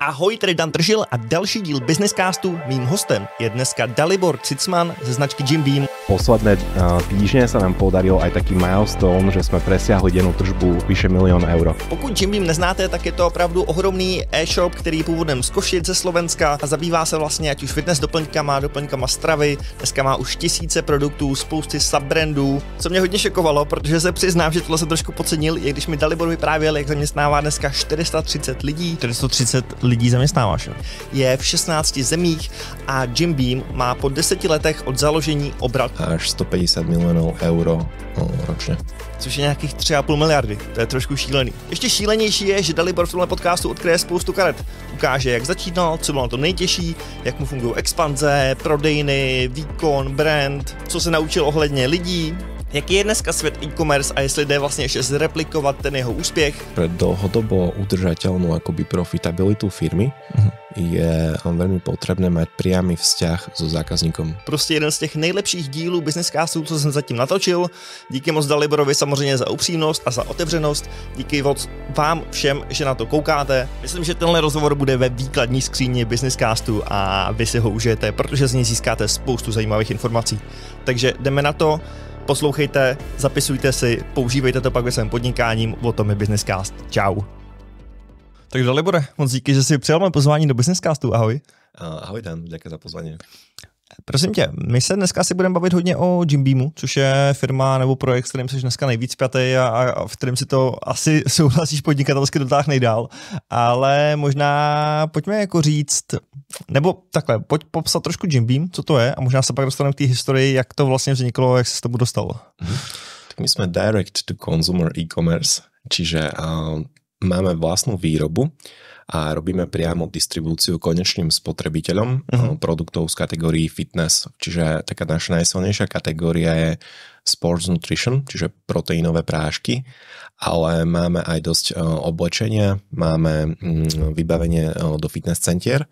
Ahoj, tady Dan Tržil a další díl Businesscastu. Mým hostem je dneska Dalibor Cicman ze značky Jim Beam posledné e, týždne sa nám podarilo aj taký milestone, že jsme presiahli dennú tržbu vyše milion euro. Pokud vím neznáte, tak je to opravdu ohromný e-shop, který je původem z Košic ze Slovenska a zabývá se vlastně ať už fitness doplňkama, doplňkama stravy, dneska má už tisíce produktů, spousty subbrandů, co mě hodně šokovalo, protože se přiznám, že tohle se trošku podcenil, i když mi Dalibor vyprávěl, jak zaměstnává dneska 430 lidí. 430 lidí zaměstnáváš? Je v 16 zemích a Jim Beam má po 10 letech od založení obrat až 150 milionů euro no, ročně. Což je nějakých 3,5 miliardy. To je trošku šílený. Ještě šílenější je, že Dalibor v tomhle podcastu odkryje spoustu karet. Ukáže, jak začínal, co bylo na to nejtěžší, jak mu fungují expanze, prodejny, výkon, brand, co se naučil ohledně lidí, Jaký je dneska svět e-commerce a jestli jde vlastně ještě zreplikovat ten jeho úspěch? Pre dlhodobo udržateľnú akoby profitabilitu firmy mhm. je eh, veľmi potrebné mať priamy vzťah so zákazníkom. Prostě jeden z těch nejlepších dílů Business Castu, co jsem zatím natočil. Díky moc Daliborovi samozřejmě za upřímnost a za otevřenost. Díky moc vám všem, že na to koukáte. Myslím, že tenhle rozhovor bude ve výkladní skříni Business Castu a vy si ho užijete, protože z něj získáte spoustu zajímavých informací. Takže jdeme na to. Poslouchejte, zapisujte si, používejte to pak ve svém podnikáním. O tom je Businesscast. Čau. Tak Dalibore, moc díky, že si přijal mé pozvání do Businesscastu. Ahoj. Eh, ahoj Dan, ďakujem za pozvanie. Prosím tě, my se dneska si budeme bavit hodně o Jim Beamu, což je firma nebo projekt, s kterým jsi dneska nejvíc pjatý a, a v kterém si to asi souhlasíš podnikatelsky dotáh nejdál. Ale možná pojďme jako říct, nebo takhle, pojď popsat trošku Jim Beam, co to je a možná se pak dostaneme k té historii, jak to vlastně vzniklo, jak se s tomu dostalo. Tak mhm. my jsme direct to consumer e-commerce, čiže uh, máme vlastnou výrobu a robíme priamo distribúciu konečným spotrebiteľom uh-huh. produktov z kategórií fitness. Čiže taká naša najsilnejšia kategória je sports nutrition, čiže proteínové prášky, ale máme aj dosť eh, oblečenia, máme mm, vybavenie eh, do fitness centier,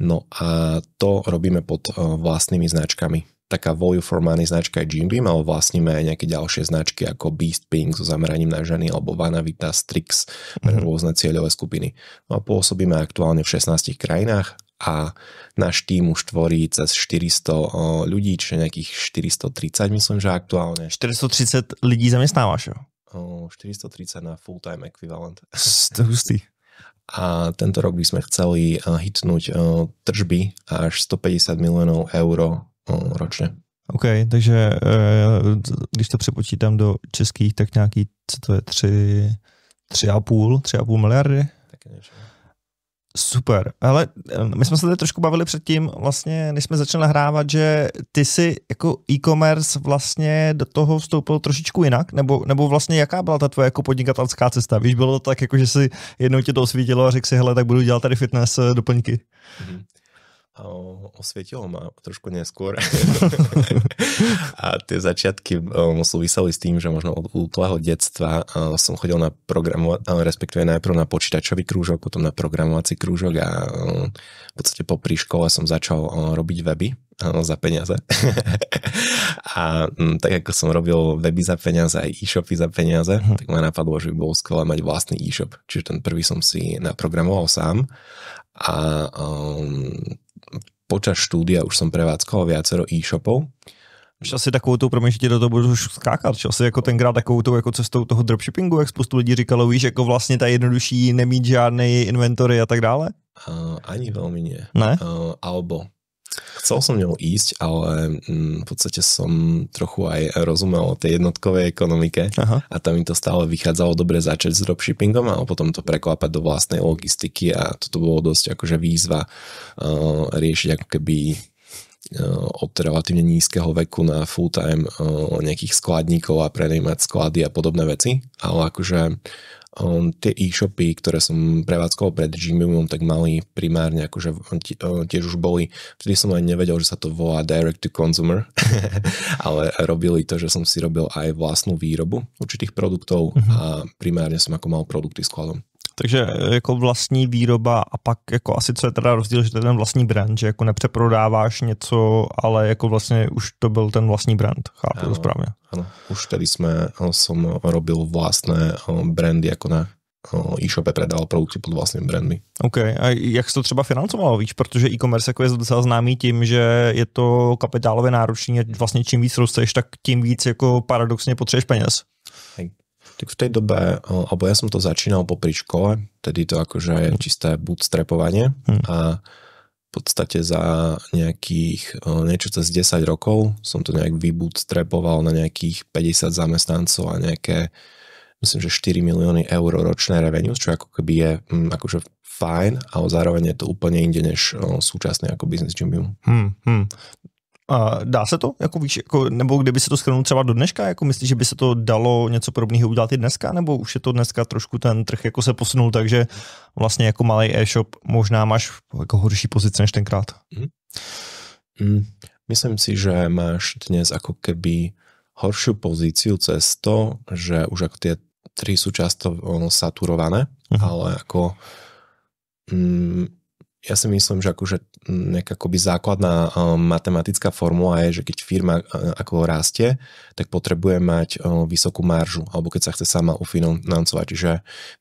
No a to robíme pod eh, vlastnými značkami. Taká value for money značka je Jim Beam, ale vlastníme aj nejaké ďalšie značky ako Beast Pink so zameraním na ženy alebo Vanavita, Strix pre mhm. rôzne cieľové skupiny. No a pôsobíme aktuálne v 16 krajinách a náš tým už tvorí cez 400 eh, ľudí, čiže nejakých 430 myslím, že aktuálne. 430 lidí zamestnávaš, jo? 430 na full-time equivalent. Hustý a tento rok by sme chceli hitnúť tržby až 150 miliónov eur ročne. OK, takže e, když to přepočítám do českých, tak nějaký, co to je, 3, 3,5, 3,5 miliardy? Tak Super, ale my jsme se tady trošku bavili předtím, vlastně, než jsme začali nahrávat, že ty si jako e-commerce vlastně do toho vstoupil trošičku jinak, nebo, nebo vlastně jaká byla ta tvoje jako podnikatelská cesta? Víš, bylo to tak, jako, že si jednou tě to osvítilo a řekl si, hele, tak budu dělat tady fitness eh, doplňky. Mm-hmm osvietilo ma trošku neskôr. a tie začiatky um, súviseli s tým, že možno od útlaho detstva som chodil na programovací, respektíve najprv na počítačový krúžok, potom na programovací krúžok a um, v podstate po škole som začal robiť weby za peniaze. a tak ako som robil weby za peniaze aj e-shopy za peniaze, uh-huh. tak ma napadlo, že by bolo skvelé mať vlastný e-shop. Čiže ten prvý som si naprogramoval sám a um, počas štúdia už som prevádzkoval viacero e-shopov. Už asi takovou tou, promiň, že ti do toho budu skákat, že asi jako ten grad takovou tou jako cestou toho dropshippingu, jak spoustu lidí říkalo, víš, jako vlastně ta jednodušší, nemít žádné inventory a tak dále? Uh, ani veľmi nie. Ne? Uh, alebo Chcel som ňou ísť, ale mm, v podstate som trochu aj rozumel o tej jednotkovej ekonomike Aha. a tam mi to stále vychádzalo dobre začať s dropshippingom a potom to preklapať do vlastnej logistiky a toto bolo dosť akože výzva uh, riešiť ako keby e, od relatívne nízkeho veku na full-time e, nejakých skladníkov a prenajímať sklady a podobné veci, ale akože Um, tie e-shopy, ktoré som prevádzkoval pred Gmailom, tak mali primárne, akože tiež už boli, vtedy som aj nevedel, že sa to volá direct to consumer, ale robili to, že som si robil aj vlastnú výrobu určitých produktov mhm. a primárne som ako mal produkty skladom. Takže e, jako vlastní výroba a pak jako asi co je teda rozdíl, že to je ten vlastní brand, že jako nepřeprodáváš něco, ale jako vlastně už to byl ten vlastní brand, chápu ano, to správně. Ano, už tedy jsme, e, som robil vlastné e, brandy jako na e-shope predal produkty pod vlastnými brandmi. OK, a jak se to třeba financovalo, víš, protože e-commerce jako je docela známý tím, že je to kapitálově náročný a vlastně čím víc rosteš, tak tím víc jako paradoxně potřebuješ peněz. Tak v tej dobe, alebo ja som to začínal popri škole, tedy to akože je mhm. čisté bootstrapovanie hmm. a v podstate za nejakých, niečo cez 10 rokov som to nejak vybootstrapoval na nejakých 50 zamestnancov a nejaké myslím, že 4 milióny eur ročné revenue, čo ako keby je mm, akože fajn, ale zároveň je to úplne inde než o, súčasný ako business gym. Hmm, hmm. A dá se to? Jako víš, jako, nebo kdyby se to schrnul třeba do dneška, jako myslíš, že by se to dalo něco podobného udělat i dneska, nebo už je to dneska trošku ten trh jako se posunul, takže vlastně jako malý e-shop možná máš jako horší pozici než tenkrát? Mm. Mm. Myslím si, že máš dnes ako keby horšiu pozíciu cez to, že už ako tie tri sú často ono, saturované, uh-huh. ale ako mm, ja si myslím, že akože nejaká akoby základná um, matematická formula je, že keď firma uh, ako rastie, tak potrebuje mať uh, vysokú maržu, alebo keď sa chce sama ufinancovať. Čiže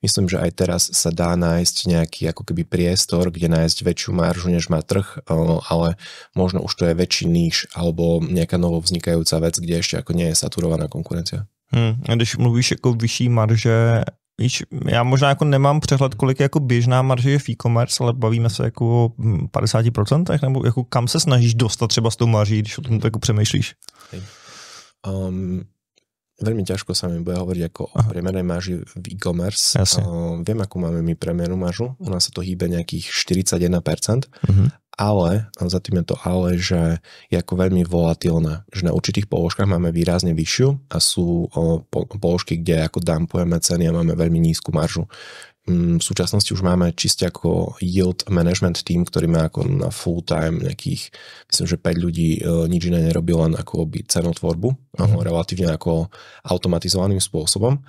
myslím, že aj teraz sa dá nájsť nejaký ako keby priestor, kde nájsť väčšiu maržu, než má trh, uh, ale možno už to je väčší níž, alebo nejaká novo vznikajúca vec, kde ešte ako nie je saturovaná konkurencia. Hmm, a když mluvíš jako vyšší marže, Víš, já možná jako nemám přehled, kolik je jako běžná marže je v e-commerce, ale bavíme se jako o 50%, hm, nebo jako kam se snažíš dostat třeba s tou marží, když o tom tak přemýšlíš? Um, veľmi ťažko sa mi bude hovoriť ako Aha. o priemernej marži v e-commerce. Uh, viem, akú máme my priemernú maržu. U nás sa to hýbe nejakých 41%, uh-huh ale, a za tým je to ale, že je ako veľmi volatilná, že na určitých položkách máme výrazne vyššiu a sú položky, kde ako dumpujeme ceny a máme veľmi nízku maržu. Mm, v súčasnosti už máme čiste ako yield management team, ktorý má ako na full time nejakých, myslím, že 5 ľudí e, nič iné nerobí, len ako by cenotvorbu, mm relatívne ako automatizovaným spôsobom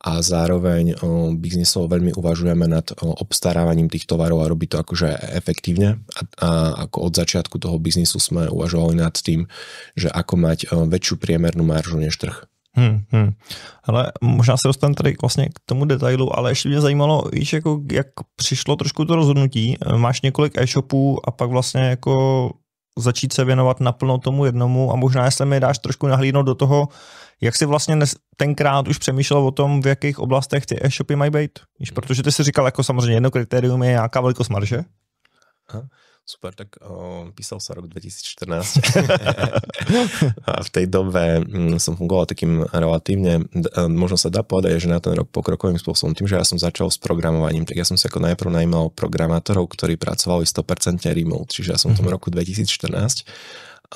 a zároveň biznisovo veľmi uvažujeme nad obstarávaním tých tovarov a robí to akože efektívne a, a ako od začiatku toho biznisu sme uvažovali nad tým, že ako mať väčšiu priemernú maržu než trh. Hmm, hmm. Ale možná se dostaneme tady vlastně k tomu detailu, ale ještě mě zajímalo, víš, jako, jak přišlo trošku to rozhodnutí. Máš několik e-shopů a pak vlastně jako začít se věnovat naplno tomu jednomu a možná, jestli mi dáš trošku nahlídnout do toho, jak jsi vlastně dnes, tenkrát už přemýšlel o tom, v jakých oblastech ty e-shopy mají být? Protože ty jsi říkal, jako samozřejmě jedno kritérium je nějaká velikost marže. Aha. Super, tak o, písal sa rok 2014 a v tej dobe mm, som fungoval takým relatívne, e, možno sa dá povedať, že na ten rok pokrokovým spôsobom, tým, že ja som začal s programovaním, tak ja som si ako najprv najímal programátorov, ktorí pracovali 100% remote, čiže ja som v tom mhm. roku 2014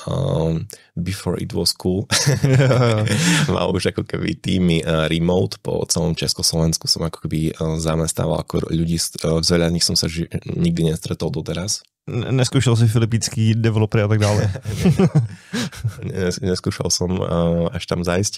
um, before it was cool. Mal už ako keby týmy uh, remote po celom Československu som ako keby uh, zamestával ako ľudí, uh, veľa nich som sa ži- nikdy nestretol doteraz. Neskúšal si filipínsky developer a tak dále. Neskúšal som uh, až tam zajsť.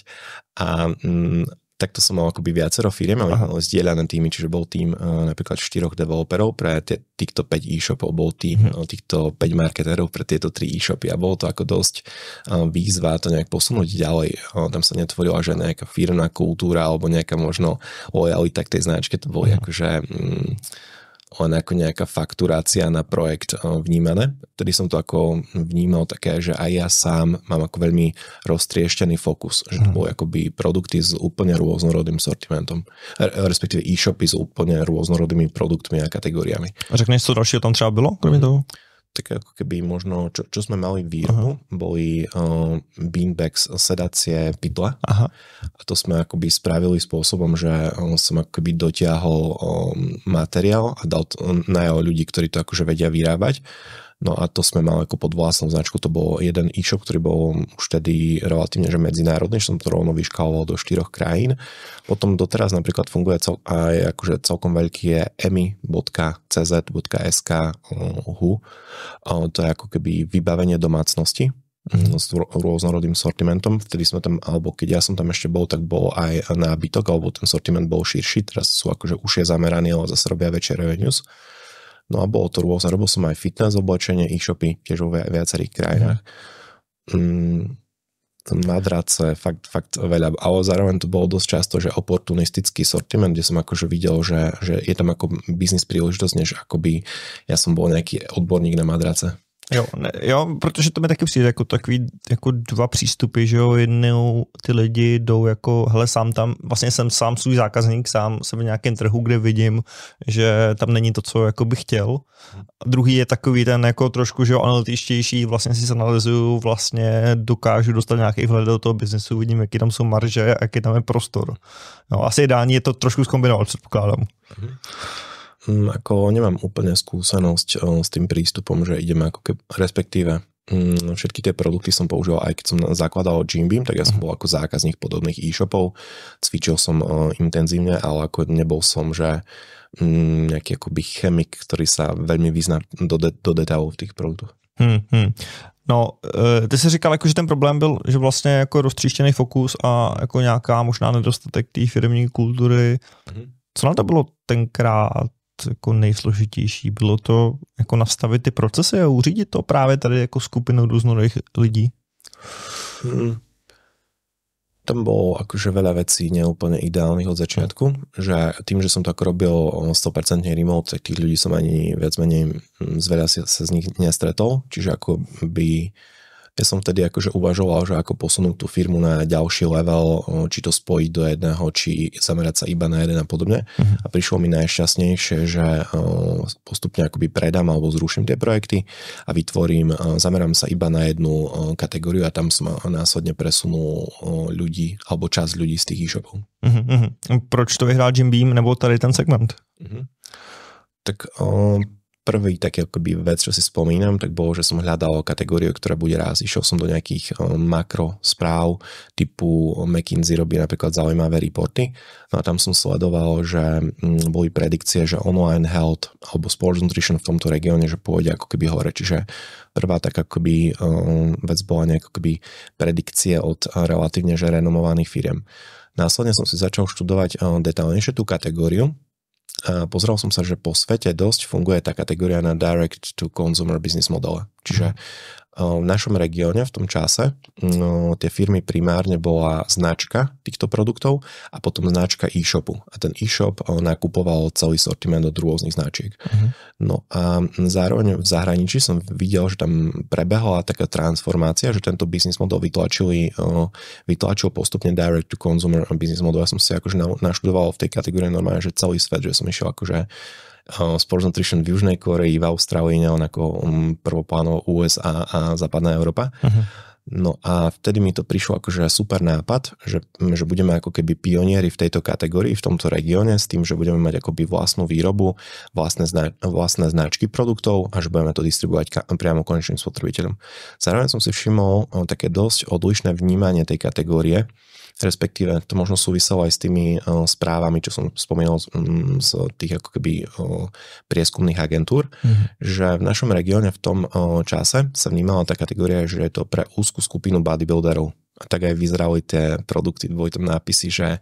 A um, takto som mal akoby viacero firiem, ale zdieľané týmy, čiže bol tým uh, napríklad štyroch developerov pre t- týchto 5 e-shopov, bol tým mm-hmm. týchto 5 marketerov pre tieto 3 e-shopy a bolo to ako dosť uh, výzva to nejak posunúť ďalej. Uh, tam sa netvorila, že nejaká firmná kultúra alebo nejaká možno lojalita k tej značke, to boli uh-huh. akože... Um, len ako nejaká fakturácia na projekt eh, vnímané. Tedy som to ako vnímal také, že aj ja sám mám ako veľmi roztrieštený fokus, že to mhm. boli akoby produkty s úplne rôznorodným sortimentom, respektíve e-shopy s úplne rôznorodnými produktmi a kategóriami. A řekneš, ďalšie dalšího tam třeba bylo, kromě mhm. toho? také ako keby možno, čo, čo sme mali výrobu, uh-huh. boli uh, beanbags, sedacie pytle. Aha. A to sme akoby spravili spôsobom, že um, som akoby dotiahol um, materiál a dal to, um, najal ľudí, ktorí to akože vedia vyrábať No a to sme mali ako pod vlastnou značku, to bol jeden e-shop, ktorý bol už vtedy relatívne že medzinárodný, že som to rovno vyškaloval do štyroch krajín. Potom doteraz napríklad funguje cel, aj akože celkom veľký je emi.cz.sk eh, hu. Eh, to je ako keby vybavenie domácnosti, mhm. s rôznorodým sortimentom. Vtedy sme tam, alebo keď ja som tam ešte bol, tak bol aj nábytok, alebo ten sortiment bol širší, teraz sú akože už je zameraný, ale zase robia väčšie revenues. No a bolo to rôzne. Robil som aj fitness oblečenie, e-shopy, tiež vo viacerých krajinách. Mm. Madrace, fakt, fakt veľa. Ale zároveň to bolo dosť často, že oportunistický sortiment, kde som akože videl, že, že je tam ako biznis príležitosť, než akoby ja som bol nejaký odborník na madrace. Jo, ne, jo, protože to mi taky přijde jako takový jako dva přístupy, že jo, jednou ty lidi jdou jako, hele, sám tam, vlastně jsem sám svůj zákazník, sám jsem v nějakém trhu, kde vidím, že tam není to, co jako bych chtěl. A druhý je takový ten jako trošku, že jo, analytičtější, vlastně si analyzuju, vlastně dokážu dostat nějaký vhled do toho biznesu, vidím, jaký tam jsou marže, a jaký tam je prostor. No, asi dání je to trošku zkombinovat, předpokládám. Mm-hmm. Mm, ako nemám úplne skúsenosť eh, s tým prístupom, že ideme ako keby, respektíve mm, všetky tie produkty som používal, aj keď som zakladal Jim Beam, tak ja som mhm. bol ako zákazník podobných e-shopov, cvičil som eh, intenzívne, ale ako nebol som, že mm, nejaký akoby chemik, ktorý sa veľmi vyzná do, de- do detailů v těch produktoch. Hmm, hmm. No, eh, ty jsi říkal, jako, že ten problém byl, že vlastně jako roztříštěný fokus a jako nějaká možná nedostatek té firmní kultury. Hmm. Co na to bylo tenkrát? jako nejsložitější? Bylo to jako nastavit ty procesy a uřídit to právě tady jako skupinu různých lidí? Hmm. Tam bolo akože veľa vecí neúplne ideálnych od začiatku, že tým, že som to ako robil 100% remote, tak tých ľudí som ani viac menej hm, z veľa sa z nich nestretol, čiže ako by ja som vtedy akože uvažoval, že ako posunúť tú firmu na ďalší level, či to spojiť do jedného, či zamerať sa iba na jeden a podobne. Uh-huh. A prišlo mi najšťastnejšie, že postupne akoby predám alebo zruším tie projekty a vytvorím, zamerám sa iba na jednu kategóriu a tam som následne presunul ľudí alebo časť ľudí z tých e-shopov. Uh-huh. Proč to vyhrál Jim Beam nebo tady ten segment? Uh-huh. Tak prvý taký akoby vec, čo si spomínam, tak bolo, že som hľadal kategóriu, ktorá bude raz. Išiel som do nejakých e, makro správ typu McKinsey robí napríklad zaujímavé reporty. No a tam som sledoval, že mm, boli predikcie, že online health alebo sports nutrition v tomto regióne, že pôjde ako keby hore. Čiže prvá taká akoby e, vec bola nejaká akoby predikcie od relatívne že renomovaných firiem. Následne som si začal študovať e, detálnejšie tú kategóriu, Pozrel som sa, že po svete dosť funguje tá kategória na direct to consumer business model. Čiže mhm. Ehm, v našom regióne v tom čase no, tie firmy primárne bola značka týchto produktov a potom značka e-shopu. A ten e-shop nakupoval celý sortiment od rôznych značiek. Uh-huh. No a zároveň v zahraničí som videl, že tam prebehla taká transformácia, že tento business model vytlačili, vytlačil postupne direct to consumer business model. Ja som si akože naštudoval v tej kategórii normálne, že celý svet, že som išiel akože Eh, Sports Nutrition v Južnej Koreji, v Austrálii, ako mm, prvoplánov USA a západná Európa. Uh-huh. No a vtedy mi to prišlo akože super nápad, že, mm, že budeme ako keby pionieri v tejto kategórii, v tomto regióne, s tým, že budeme mať akoby vlastnú výrobu, vlastné, zna, vlastné značky produktov a že budeme to distribuovať ka, priamo konečným spotrebiteľom. Zároveň som si všimol eh, také dosť odlišné vnímanie tej kategórie, respektíve to možno súviselo aj s tými uh, správami, čo som spomínal z, um, z tých ako keby uh, prieskumných agentúr, mm-hmm. že v našom regióne v tom uh, čase sa vnímala tá kategória, že je to pre úzku skupinu bodybuilderov. A tak aj vyzerali tie produkty, boli tam nápisy, že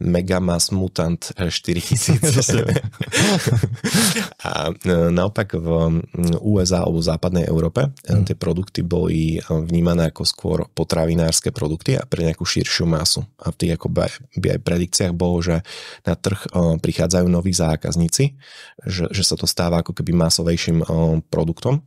Megamas Mutant 4000. a e, naopak v USA alebo v západnej Európe e, mm. tie produkty boli e, vnímané ako skôr potravinárske produkty a pre nejakú širšiu masu. A v tých ako by, aj predikciách bolo, že na trh prichádzajú noví zákazníci, že, že sa to stáva ako keby masovejším produktom.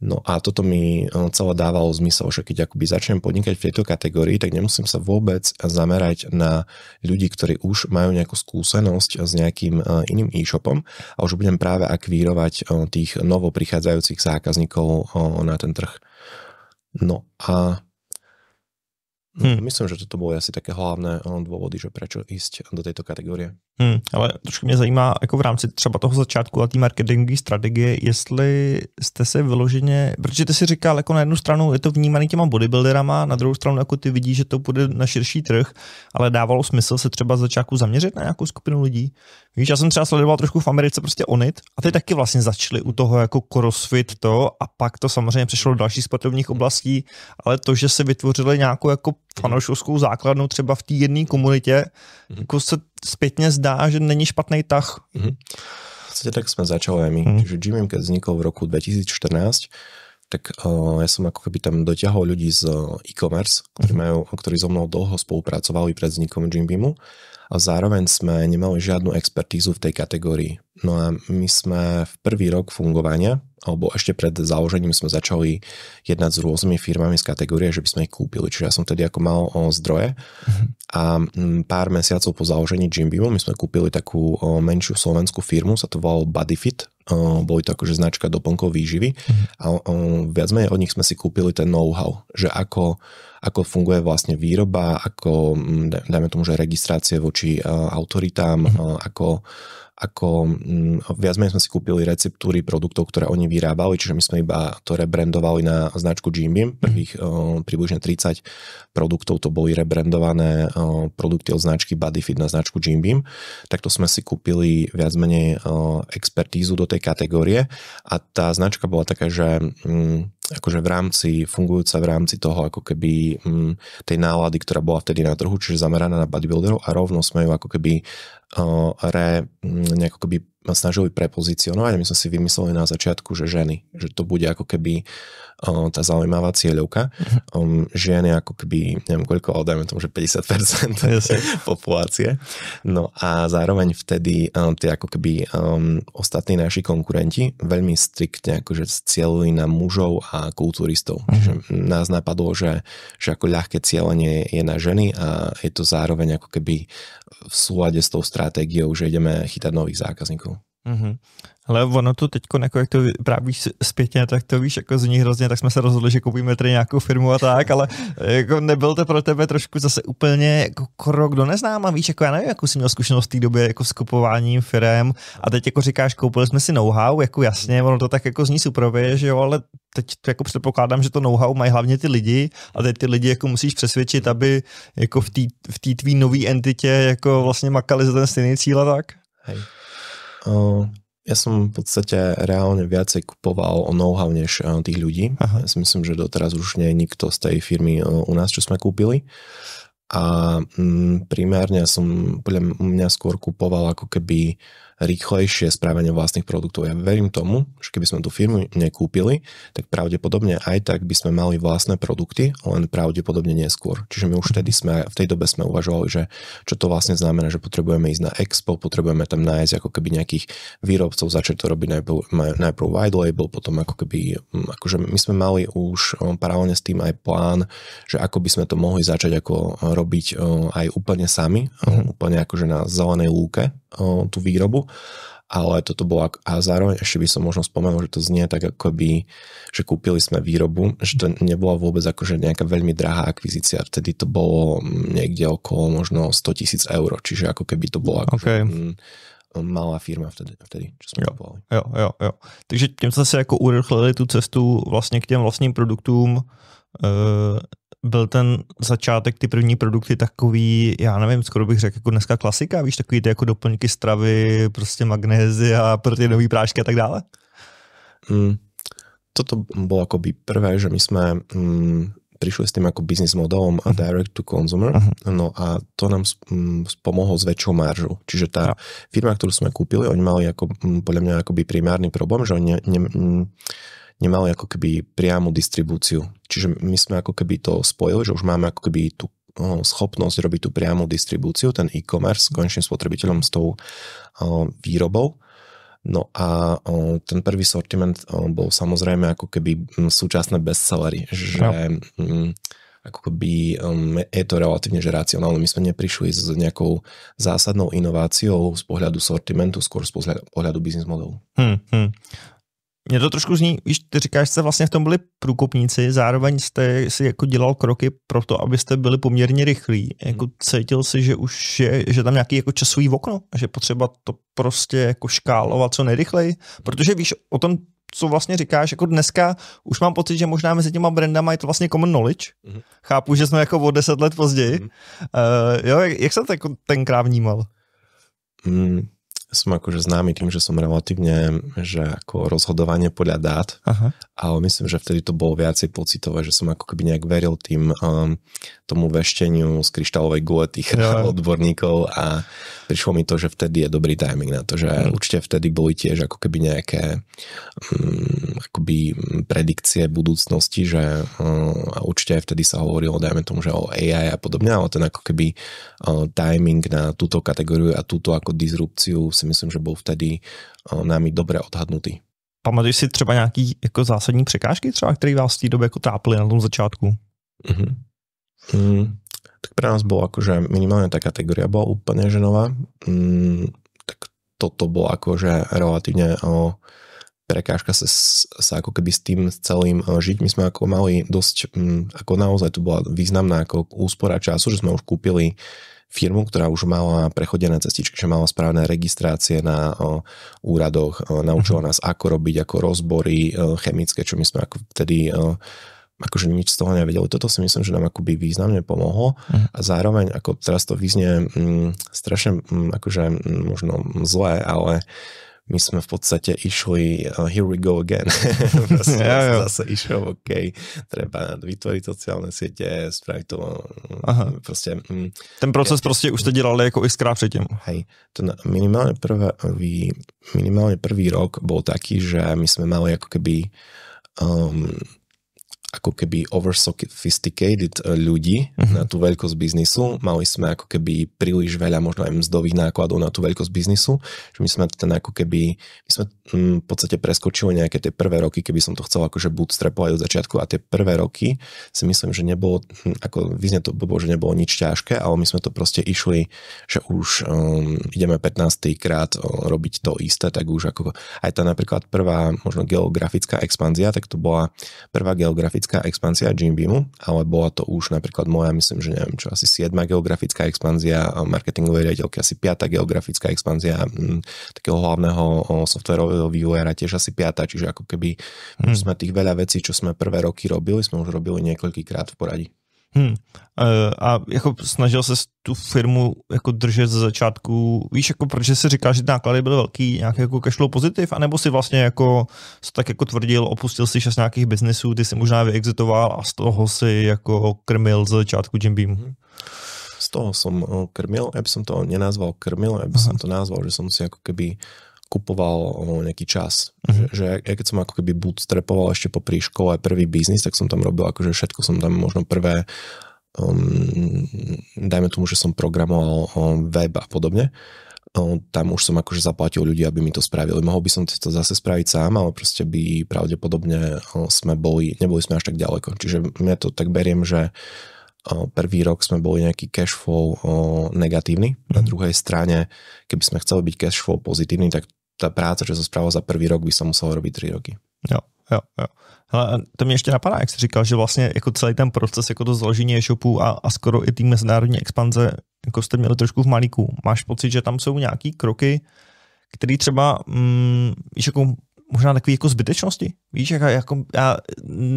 No a toto mi celé dávalo zmysel, že keď akoby začnem podnikať v tejto kategórii, tak nemusím sa vôbec zamerať na ľudí, ktorí už majú nejakú skúsenosť s nejakým e, iným e-shopom a už budem práve akvírovať e, tých novo prichádzajúcich zákazníkov e, na ten trh. No a hm. myslím, že toto boli asi také hlavné dôvody, že prečo ísť do tejto kategórie. Hmm, ale trošku mě zajímá, jako v rámci třeba toho začátku a té marketingové strategie, jestli jste se vyloženě, protože ty si říkal, jako na jednu stranu je to vnímaný těma bodybuilderama, na druhou stranu jako ty vidíš, že to bude na širší trh, ale dávalo smysl se třeba z začátku zaměřit na nějakou skupinu lidí. Víš, já jsem třeba sledoval trošku v Americe prostě Onit a ty taky vlastně začali u toho jako crossfit to a pak to samozřejmě přešlo do dalších sportovních oblastí, ale to, že se vytvořili nějakou jako fanoušovskou základnu třeba v té jedné komunitě, mhm. jako se spätne zdá, že není špatný tah. Mm-hmm. podstate tak sme začali aj my. Mm-hmm. Čiže Jimmy, keď vznikol v roku 2014, tak uh, ja som ako keby tam doťahol ľudí z eh, e-commerce, ktorí, mhm. majú, ktorí so mnou dlho spolupracovali pred vznikom Jimbeamu a zároveň sme nemali žiadnu expertízu v tej kategórii. No a my sme v prvý rok fungovania, alebo ešte pred založením sme začali jednať s rôznymi firmami z kategórie, že by sme ich kúpili. Čiže ja som tedy ako mal o zdroje mhm. a pár mesiacov po založení Jimbimu my sme kúpili takú menšiu slovenskú firmu, sa to volalo Bodyfit, boli to akože značka doplnkov výživy a viac menej od nich sme si kúpili ten know-how, že ako, ako funguje vlastne výroba, ako, dajme tomu, že registrácie voči autoritám, ako ako mm, viac menej sme si kúpili receptúry produktov, ktoré oni vyrábali, čiže my sme iba to rebrandovali na značku Jim Beam. Mhm. Prvých mm. približne 30 produktov to boli rebrandované produkty od značky Bodyfit na značku Jim Beam. Takto sme si kúpili viac menej expertízu do tej kategórie a tá značka bola taká, že mm, akože v rámci, fungujúca v rámci toho ako keby mm, tej nálady, ktorá bola vtedy na trhu, čiže zameraná na bodybuilderov a rovno sme ju ako keby Eh, re, mm, nejako akoby snažili prepozicionovať. My sme si vymysleli na začiatku, že ženy, že to bude ako keby o, tá zaujímavá cieľovka. Mhm. Um, ženy ako keby, neviem koľko, ale dajme tomu, že 50% populácie. No a zároveň vtedy um, tie ako keby um, ostatní naši konkurenti veľmi striktne akože cieľujú na mužov a kulturistov. Uh-huh. Mhm. Čiže nás napadlo, že, že ako ľahké cieľenie je na ženy a je to zároveň ako keby v súlade s tou stratégiou, že ideme chytať nových zákazníkov. Mm-hmm. Ale ono to teď, jako jak to vyprávíš zpětně, tak to víš, jako zní hrozně, tak jsme se rozhodli, že koupíme tady nějakou firmu a tak, ale jako nebyl to pro tebe trošku zase úplně jako krok do neznáma, víš, jako já nevím, jakou jsi měl zkušenost v té době jako s kupováním firm a teď jako říkáš, koupili jsme si know-how, jako jasně, ono to tak jako zní super, že jo, ale teď to jako předpokládám, že to know-how mají hlavně ty lidi a teď ty lidi jako musíš přesvědčit, aby jako v té v tvý nové entitě jako vlastně makali za ten stejný cíl a tak. Hej. Ja som v podstate reálne viacej kupoval o know-how než tých ľudí. Aha. Ja si myslím, že doteraz už nie je nikto z tej firmy u nás, čo sme kúpili. A mm, primárne som podľa mňa skôr kupoval ako keby uh, rýchlejšie správanie vlastných produktov. Ja verím tomu, že keby sme tú firmu nekúpili, tak pravdepodobne aj tak by sme mali vlastné produkty, len pravdepodobne neskôr. Čiže my už vtedy sme, v tej dobe sme uvažovali, že čo to vlastne znamená, že potrebujeme ísť na expo, potrebujeme tam nájsť ako keby nejakých výrobcov, začať to robiť najprv, najprv wide label, potom ako keby, hm, akože my sme mali už hm, paralelne s tým aj plán, že ako by sme to mohli začať ako hm, robiť aj úplne sami, mm-hmm. úplne akože na zelenej lúke, tú výrobu, ale toto bolo, a zároveň ešte by som možno spomenul, že to znie tak by, že kúpili sme výrobu, že to nebola vôbec akože nejaká veľmi drahá akvizícia, vtedy to bolo mm, niekde okolo možno 100 tisíc eur, čiže ako keby to bola akože, okay. m, mm, malá firma vtedy, vtedy čo jsme jo, Jo, jo, jo. Takže tím sa se jako urychlili tu cestu vlastně k těm vlastním produktům, eh, byl ten začátek, ty první produkty takový, já nevím, skoro bych řekl jako dneska klasika, víš, takový ty jako doplňky stravy, prostě magnézy a proteinové prášky a tak dále? Mm, toto jako by prvé, že my jsme mm, prišli s tým ako business modelom a mhm. direct to consumer, mhm. no a to nám mm, pomohlo s väčšou maržou. Čiže tá firma, ktorú sme kúpili, oni mali ako, mm, podľa mňa akoby primárny problém, že oni ne, ne, mm, nemali ako keby priamu distribúciu. Čiže my sme ako keby to spojili, že už máme ako keby tú schopnosť robiť tú priamu distribúciu, ten e-commerce s konečným spotrebiteľom s tou výrobou. No a ten prvý sortiment bol samozrejme ako keby súčasné bestsellery, že no. ako keby je to relatívne že racionálne. My sme neprišli s nejakou zásadnou inováciou z pohľadu sortimentu, skôr z pohľadu, pohľadu business modelu. Hmm, hmm. Mě to trošku zní, víš, ty říkáš, jste vlastně v tom byli průkopníci, zároveň jste si jako dělal kroky pro to, abyste byli poměrně rychlí. Mhm. Jako cítil si, že už je, že tam nějaký jako časový okno, že potřeba to prostě jako škálovat co nejrychleji, protože víš o tom, co vlastně říkáš, jako dneska už mám pocit, že možná mezi těma brandama je to vlastně common knowledge. Mm-hmm. Chápu, že jsme jako o deset let později. Mm-hmm. Uh, jo, jak, jak se to jako tenkrát vnímal? Mm, som akože známy tým, že som relatívne, že ako rozhodovanie podľa dát, Aha. ale myslím, že vtedy to bolo viacej pocitové, že som ako keby nejak veril tým um, tomu vešteniu z kryštálovej gule tých ja. odborníkov a prišlo mi to, že vtedy je dobrý timing na to, že mm. určite vtedy boli tiež ako keby nejaké um, akoby mm, predikcie budúcnosti, že um, a určite aj vtedy sa hovorilo, dajme tomu, že o AI a podobne, ale ten ako keby uh, timing na túto kategóriu a túto ako disrupciu si myslím, že bol vtedy uh, eh, námi dobre odhadnutý. Pamatuješ si třeba nějaký jako zásadní překážky třeba, které vás v té době jako tápily na tom začátku? Mm-hmm. Mm tak pre nás bolo akože minimálne tá kategória bola úplne ženová. Mm, tak toto bolo akože relatívne o, prekážka sa, sa ako keby s tým celým žiť. My sme ako mali dosť, mm, ako naozaj to bola významná ako úspora času, že sme už kúpili firmu, ktorá už mala prechodené cestičky, že mala správne registrácie na o, úradoch, o, naučila mhm. nás ako robiť, ako rozbory o, chemické, čo my sme ako vtedy o, akože nič z toho nevedeli. Toto si myslím, že nám akoby významne pomohlo uh-huh. a zároveň, ako teraz to vyznie m, mm, strašne m, mm, akože m, mm, možno zlé, ale my sme v podstate išli uh, here we go again. Proste ja, ja. zase išlo, OK, treba vytvoriť sociálne siete, spraviť to Aha. proste... Mm, Ten proces ja, proste už ste dělali ako iskra předtím. Hej, to minimálne, prvý, minimálne prvý rok bol taký, že my sme mali ako keby um, ako keby oversophisticated eh, ľudí uh-huh. na tú veľkosť biznisu. Mali sme ako keby príliš veľa možno aj mzdových nákladov na tú veľkosť biznisu. Že my sme ten ako keby, my sme m, mm, v podstate preskočili nejaké tie prvé roky, keby som to chcel akože bootstrapovať od začiatku a tie prvé roky si myslím, že nebolo, hm, ako vyzne to bolo, že nebolo nič ťažké, ale my sme to proste išli, že už um, ideme 15. krát um, robiť to isté, tak už ako aj tá napríklad prvá možno geografická expanzia, tak to bola prvá geografická geografická expanzia Jim Beamu, ale bola to už napríklad moja, myslím, že neviem čo, asi 7. geografická expanzia marketingovej riaditeľky, asi 5. geografická expanzia m, mm, takého hlavného softverového vývojára tiež asi 5. Čiže ako keby hmm. sme tých veľa vecí, čo sme prvé roky robili, sme už robili niekoľkýkrát v poradí. Hmm. A jako snažil se tu firmu jako držet ze začátku, víš, jako proč si říká, že náklady byly velký, nějaký jako cashflow pozitiv, anebo si vlastně jako tak jako tvrdil, opustil si šest nějakých biznisů, ty si možná vyexitoval a z toho si jako krmil ze začátku Jim Beam. Hmm. Z toho som eh, krmil, ja by som to nenazval krmil, ja by som to nazval, že som si ako keby uh, kupoval nejaký čas. Uh-huh. Že, že ja, keď som ako keby bootstrapoval ešte po škole prvý biznis, tak som tam robil akože všetko, som tam možno prvé um, dajme tomu, že som programoval um, web a podobne um, tam už som akože zaplatil ľudia, aby mi to spravili. Mohol by som to zase spraviť sám, ale proste by pravdepodobne um, sme boli, neboli sme až tak ďaleko. Čiže ja to tak beriem, že um, prvý rok sme boli nejaký cash flow negatívny. Na mhm. druhej strane, keby sme chceli byť cash flow pozitívny, tak tá práca, čo som spravil za prvý rok, by som musel robiť 3 roky. Jo, jo, jo. Ale to mě ještě napadá, jak jsi říkal, že vlastně jako celý ten proces, jako to zložení e-shopu a, a skoro i té mezinárodní expanze, jako jste měli trošku v malíku. Máš pocit, že tam jsou nějaký kroky, které třeba, mm, víš, jako možná takový jako zbytečnosti. Víš, jak, jako, já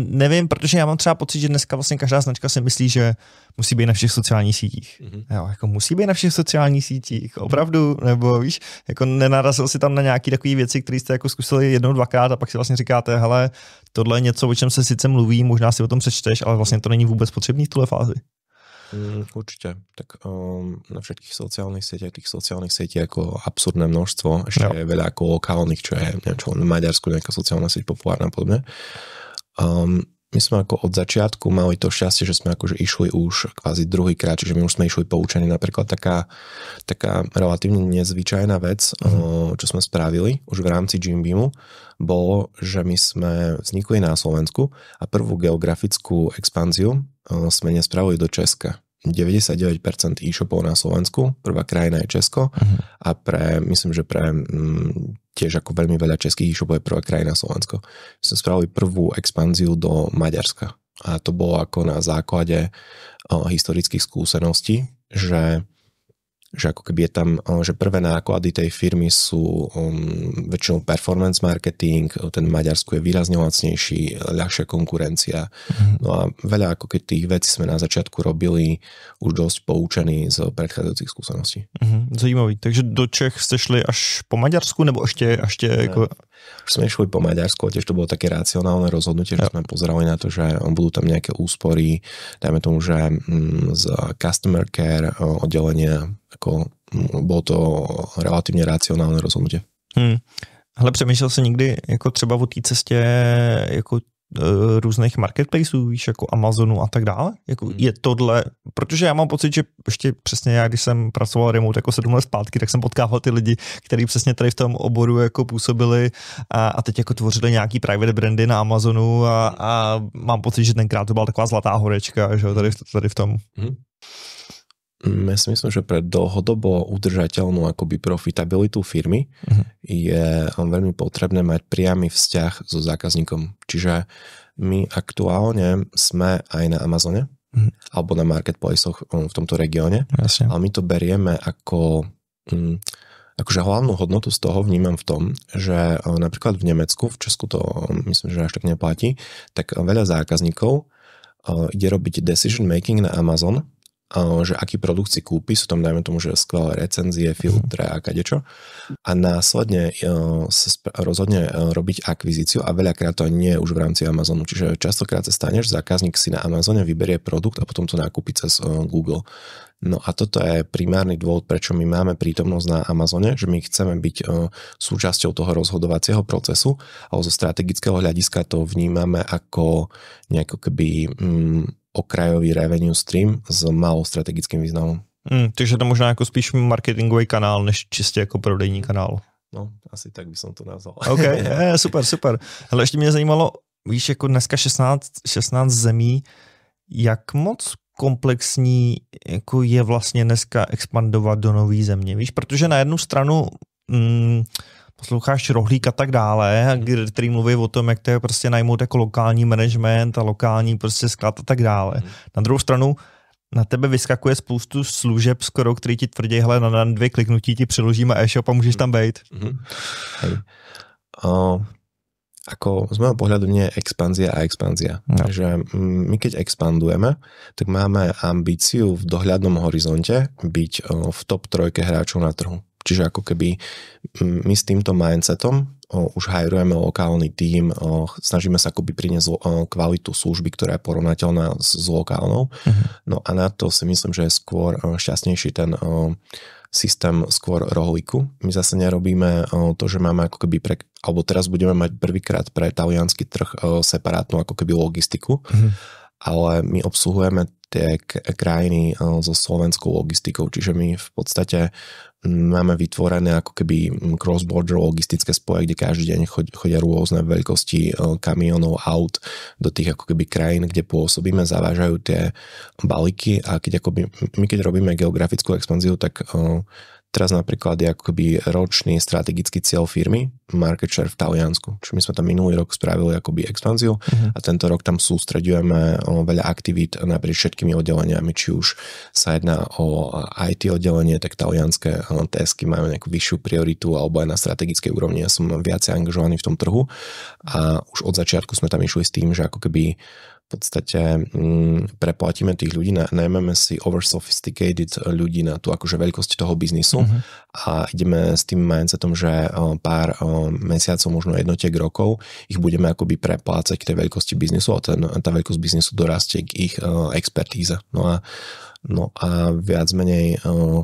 nevím, protože já mám třeba pocit, že dneska vlastně každá značka si myslí, že musí být na všech sociálních sítích. Mm-hmm. Jo, jako musí být na všech sociálních sítích, opravdu, nebo víš, jako nenarazil si tam na nějaké takové věci, které jste jako zkusili jednou, dvakrát a pak si vlastně říkáte, hele, tohle je něco, o čem se sice mluví, možná si o tom přečteš, ale vlastně to není vůbec potřebný v tuhle fázi. Mm, určite. Tak um, na všetkých sociálnych sieťach, tých sociálnych sietí ako absurdné množstvo, ešte no. je veľa ako lokálnych, čo je, neviem čo, v Maďarsku nejaká sociálna sieť populárna a podobne. Um, my sme ako od začiatku mali to šťastie, že sme akože išli už kvázi druhý krát, čiže my už sme išli poučení. Napríklad taká, taká relatívne nezvyčajná vec, mm-hmm. čo sme spravili už v rámci Jim Beamu, bolo, že my sme vznikli na Slovensku a prvú geografickú expanziu sme nespravili do Česka. 99% e-shopov na Slovensku, prvá krajina je Česko uh-huh. a pre, myslím, že pre m, mm, tiež ako veľmi veľa českých e-shopov je prvá krajina Slovensko. My sme spravili prvú expanziu do Maďarska a to bolo ako na základe o, historických skúseností, že že ako keby je tam, eh, že prvé náklady tej firmy sú um, väčšinou performance marketing, ten v Maďarsku je výrazne lacnejší, ľahšia konkurencia. Mm-hmm. No a veľa ako keď tých vecí sme na začiatku robili, už dosť poučení z predchádzajúcich skúseností. Mm-hmm. Zajímavý. Takže do Čech ste šli až po Maďarsku, nebo ešte, ešte ne. ako sme išli po Maďarsku tiež to bolo také racionálne rozhodnutie, že sme pozerali na to, že budú tam nejaké úspory, dajme tomu, že mm, z customer care oddelenia, ako mm, bolo to relativně racionálne rozhodnutie. Hmm. Ale přemýšlel jsi někdy jako třeba o té cestě jako Eh, různých marketplaceů, víš, jako Amazonu a tak dále? Jako hmm. je tohle, protože já mám pocit, že ještě přesně já, když jsem pracoval remote jako sedm let zpátky, tak jsem potkával ty lidi, kteří přesně tady v tom oboru jako působili a, a teď jako tvořili nějaký private brandy na Amazonu a, hmm. a mám pocit, že tenkrát to byla taková zlatá horečka, že tady, tady v tom. Hmm. Mm, ja si myslím, že pre dlhodobo udržateľnú akoby profitabilitu firmy uh-huh. je um, veľmi potrebné mať priamy vzťah so zákazníkom. Čiže my aktuálne sme aj na Amazone uh-huh. alebo na marketplaceoch um, v tomto regióne, Jasne. ale my to berieme ako... Um, akože hlavnú hodnotu z toho vnímam v tom, že um, napríklad v Nemecku, v Česku to myslím, že až tak neplatí, tak veľa zákazníkov ide robiť decision making na Amazon Eh, že aký produkt si kúpi, sú tam dajme tomu, že skvelé recenzie, mhm. filtre a kadečo a následne eh, sa rozhodne eh, robiť akvizíciu a veľakrát to nie je už v rámci Amazonu, čiže častokrát sa stane, že zákazník si na Amazone vyberie produkt a potom to nakúpi cez Google. No a toto je primárny dôvod, prečo my máme prítomnosť na Amazone, že my chceme byť súčasťou toho rozhodovacieho procesu, ale zo strategického hľadiska to vnímame ako nejako keby... Mm, okrajový revenue stream s malou strategickým významom. Hmm, takže to možná jako spíš marketingový kanál, než čistě jako prodejní kanál. No, asi tak by som to nazval. OK, yeah, super, super. Ale ještě mě zajímalo, víš, jako dneska 16, 16 zemí, jak moc komplexní jako je vlastně dneska expandovat do nový země, víš, protože na jednu stranu mm, posloucháš Rohlík a tak dále, který mluví o tom, jak to je prostě najmout jako lokální management a lokální prostě sklad a tak dále. Hmm. Na druhou stranu, na tebe vyskakuje spoustu služeb skoro, který ti tvrdí, hele, na, dvě kliknutí ti přiložíme e-shop a můžeš tam být. Mm-hmm. ako z môjho pohľadu nie je expanzia a expanzia. No. Takže mm, my keď expandujeme, tak máme ambíciu v dohľadnom horizonte byť v top trojke hráčov na trhu. Čiže ako keby my s týmto mindsetom o, už hajrujeme lokálny tím, o, snažíme sa akoby priniesť o, kvalitu služby, ktorá je porovnateľná s, s lokálnou. Uh-huh. No a na to si myslím, že je skôr o, šťastnejší ten o, systém skôr rohlíku. My zase nerobíme o, to, že máme ako keby pre, alebo teraz budeme mať prvýkrát pre talianský trh o, separátnu ako keby logistiku. Uh-huh ale my obsluhujeme tie krajiny eh, so slovenskou logistikou, čiže my v podstate mm, máme vytvorené ako keby mm, cross-border logistické spoje, kde každý deň chodia rôzne veľkosti eh, kamionov, aut do tých ako keby krajín, kde pôsobíme, zavážajú tie balíky a keď ako by, my keď robíme geografickú expanziu, tak eh, Teraz napríklad je akoby ročný strategický cieľ firmy, market share v Taliansku. Čo my sme tam minulý rok spravili akoby expanziu uh-huh. a tento rok tam sústredujeme veľa aktivít napríklad všetkými oddeleniami, či už sa jedná o IT oddelenie, tak talianské TSK majú nejakú vyššiu prioritu alebo aj na strategickej úrovni. Ja som viacej angažovaný v tom trhu a už od začiatku sme tam išli s tým, že ako keby podstate mm, preplatíme tých ľudí, najmeme si oversophisticated ľudí na tú akože veľkosť toho biznisu uh-huh. a ideme s tým mindsetom, že eh, pár eh, mesiacov, možno jednotiek rokov ich budeme akoby preplácať k tej veľkosti biznisu a ten, tá veľkosť biznisu dorastie k ich uh, expertíze. No a, no a viac menej uh,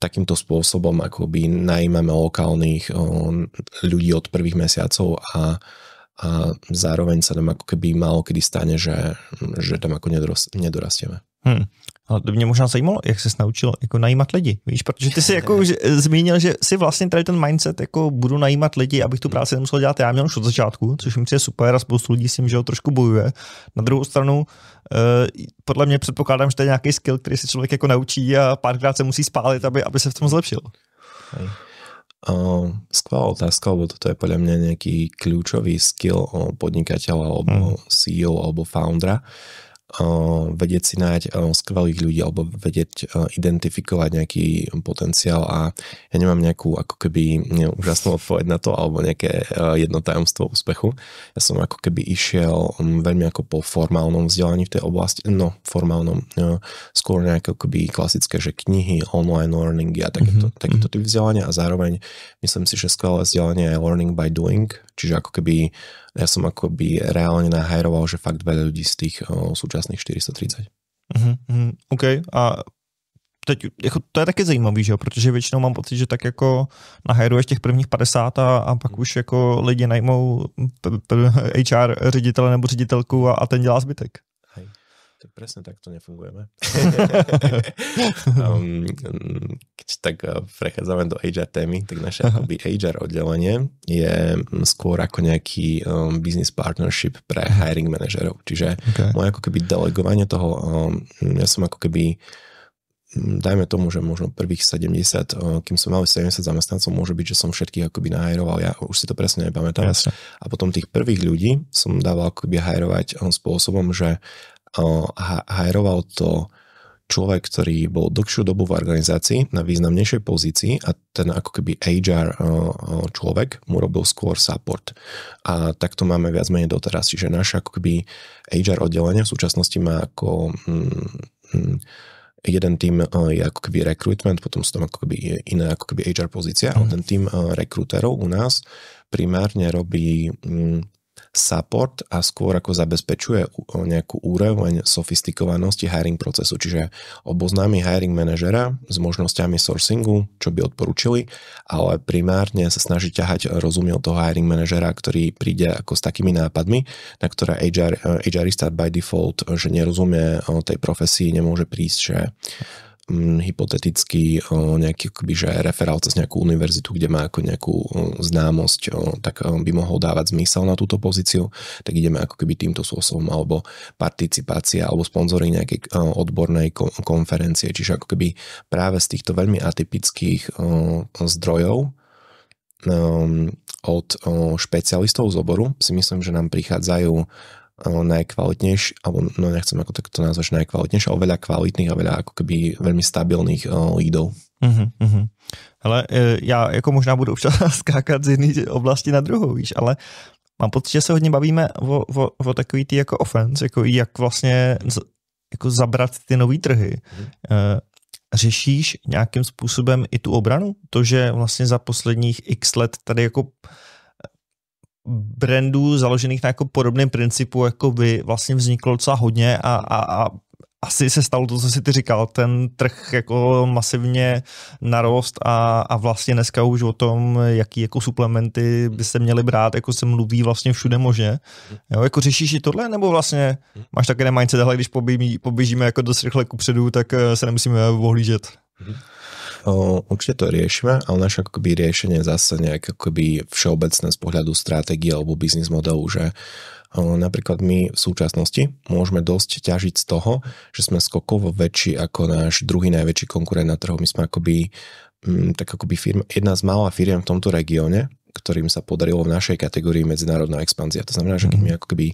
takýmto spôsobom akoby najímame lokálnych ľudí od prvých mesiacov a a zároveň sa tam ako keby málo kedy stane, že, že tam jako nedorastieme. Hmm. Ale no, to mě možná zajímalo, jak se naučil jako najímat lidi, víš, protože ty jsi jako už zmínil, že si vlastně tady ten mindset, jako budu najímat lidi, abych tu hm. práci nemusel dělat, já měl už od začátku, což mi přijde super a spoustu lidí s tím, že ho trošku bojuje. Na druhou stranu, eh, podle mě předpokládám, že to je nějaký skill, který si člověk jako naučí a párkrát se musí spálit, aby, aby se v tom zlepšil. Hmm. Uh, skvelá otázka, lebo toto je podľa mňa nejaký kľúčový skill ehm, podnikateľa alebo mm. CEO alebo foundera, vedieť si nájsť skvelých ľudí alebo vedieť identifikovať nejaký potenciál a ja nemám nejakú ako keby úžasnú odpoveď na to alebo nejaké jedno tajomstvo úspechu. Ja som ako keby išiel veľmi ako po formálnom vzdelaní v tej oblasti, no formálnom, skôr nejaké keby klasické, že knihy, online learningy a takéto, mm-hmm. takýto mhm. typ vzdelania a zároveň myslím si, že skvelé vzdelanie je learning by doing, čiže ako keby ja som akoby reálne nahajroval, že fakt veľa ľudí z tých uh, súčasných 430. Uh-huh, mhm, mhm, OK, a teď, jako, to je taky zajímavý, že jo? protože většinou mám pocit, že tak jako nahajruješ těch prvních 50 a, a pak už jako lidi najmou p- p- HR ředitele nebo ředitelku a, a ten dělá zbytek presne takto nefungujeme. um, keď tak eh, prechádzame do HR témy, tak naše akoby HR oddelenie je mm, skôr ako nejaký um, business partnership pre hiring manažerov. Čiže okay. moje ako keby delegovanie toho, um, ja som ako keby mm, dajme tomu, že možno prvých 70, eh, kým som mal 70 zamestnancov, môže byť, že som všetkých akoby nahajroval, ja už si to presne nepamätám. Jasne. A potom tých prvých ľudí som dával akoby hajrovať eh, spôsobom, že hajroval to človek, ktorý bol dlhšiu dobu v organizácii na významnejšej pozícii a ten ako keby HR človek mu robil skôr support. A takto máme viac menej doteraz. Čiže naše ako keby HR oddelenie v súčasnosti má ako... Mm, mm jeden tým je ako keby recruitment, potom sú tam ako keby iné ako keby HR pozícia, ale mhm. ten tým rekrutérov u nás primárne robí mm, support a skôr ako zabezpečuje nejakú úroveň sofistikovanosti hiring procesu, čiže oboznámi hiring manažera s možnosťami sourcingu, čo by odporúčili, ale primárne sa snaží ťahať rozumie od toho hiring manažera, ktorý príde ako s takými nápadmi, na ktoré HR, HRista eh, by default, že nerozumie eh, tej profesii, nemôže prísť, že m, hypoteticky o, nejaký akoby, že referál cez nejakú univerzitu, kde má ako nejakú o, známosť, o, tak o, by mohol dávať zmysel na túto pozíciu, tak ideme ako keby týmto spôsobom, alebo participácia, alebo sponzory nejakej o, odbornej ko- konferencie, čiže ako keby práve z týchto veľmi atypických o, zdrojov od o, špecialistov z oboru si myslím, že nám prichádzajú E, najkvalitnejšie, alebo no nechcem ako takto nazvať, najkvalitnejšie, ale veľa kvalitných a veľa ako keby veľmi stabilných e, lídov. Uh-huh, mhm, mhm. uh-huh. Ale e, já jako možná budu občas skákat z jednej oblasti na druhou, víš, ale mám pocit, že se hodně bavíme o, o, o takový tý ako offense, ako jak vlastně z, jako zabrat ty nové trhy. Uh-huh. E, řešíš nějakým způsobem i tu obranu? To, že vlastně za posledních x let tady jako brandů založených na jako podobném principu jako by vlastně vzniklo docela hodně a, a, a asi se stalo to, co si ty říkal, ten trh jako masivně narost a, a vlastně dneska už o tom, jaký jako suplementy by se měly brát, jako se mluví vlastně všude možně. Jo, jako řešíš i tohle, nebo vlastně máš také mindset, hele, když poběžíme, poběžíme jako dost rychle kupředu, tak eh, se nemusíme ohlížet. Mm-hmm. O, určite to riešime, ale naše akoby riešenie zase nejak akoby všeobecné z pohľadu stratégie alebo biznis modelu, že o, napríklad my v súčasnosti môžeme dosť ťažiť z toho, že sme skokovo väčší ako náš druhý najväčší konkurent na trhu. My sme akoby mm, tak akoby firma, jedna z mála firiem v tomto regióne, ktorým sa podarilo v našej kategórii medzinárodná expanzia. To znamená, že keď mhm. my ako keby,